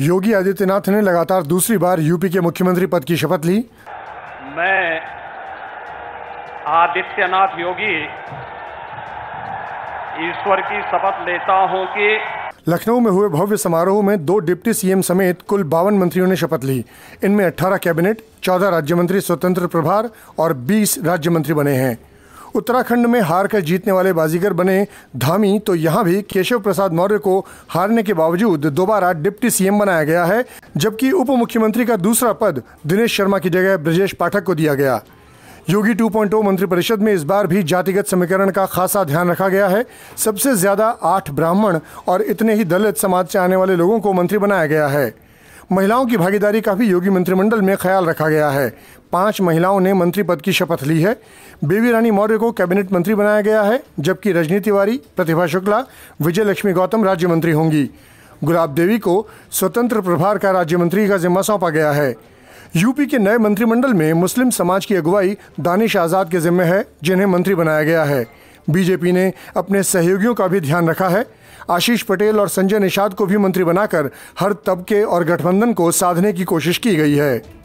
योगी आदित्यनाथ ने लगातार दूसरी बार यूपी के मुख्यमंत्री पद की शपथ ली मैं आदित्यनाथ योगी ईश्वर की शपथ लेता हूं कि लखनऊ में हुए भव्य समारोह में दो डिप्टी सीएम समेत कुल बावन मंत्रियों ने शपथ ली इनमें 18 कैबिनेट 14 राज्य मंत्री स्वतंत्र प्रभार और 20 राज्य मंत्री बने हैं उत्तराखंड में हार कर जीतने वाले बाजीगर बने धामी तो यहाँ भी केशव प्रसाद मौर्य को हारने के बावजूद दोबारा डिप्टी सीएम बनाया गया है जबकि उप मुख्यमंत्री का दूसरा पद दिनेश शर्मा की जगह ब्रजेश पाठक को दिया गया योगी 2.0 मंत्रिपरिषद में इस बार भी जातिगत समीकरण का खासा ध्यान रखा गया है सबसे ज्यादा आठ ब्राह्मण और इतने ही दलित समाज से आने वाले लोगों को मंत्री बनाया गया है महिलाओं की भागीदारी का भी योगी मंत्रिमंडल में ख्याल रखा गया है पांच महिलाओं ने मंत्री पद की शपथ ली है बेबी रानी मौर्य को कैबिनेट मंत्री बनाया गया है जबकि रजनी तिवारी प्रतिभा शुक्ला विजय लक्ष्मी गौतम राज्य मंत्री होंगी गुलाब देवी को स्वतंत्र प्रभार का राज्य मंत्री का जिम्मा सौंपा गया है यूपी के नए मंत्रिमंडल में मुस्लिम समाज की अगुवाई दानिश आज़ाद के जिम्मे है जिन्हें मंत्री बनाया गया है बीजेपी ने अपने सहयोगियों का भी ध्यान रखा है आशीष पटेल और संजय निषाद को भी मंत्री बनाकर हर तबके और गठबंधन को साधने की कोशिश की गई है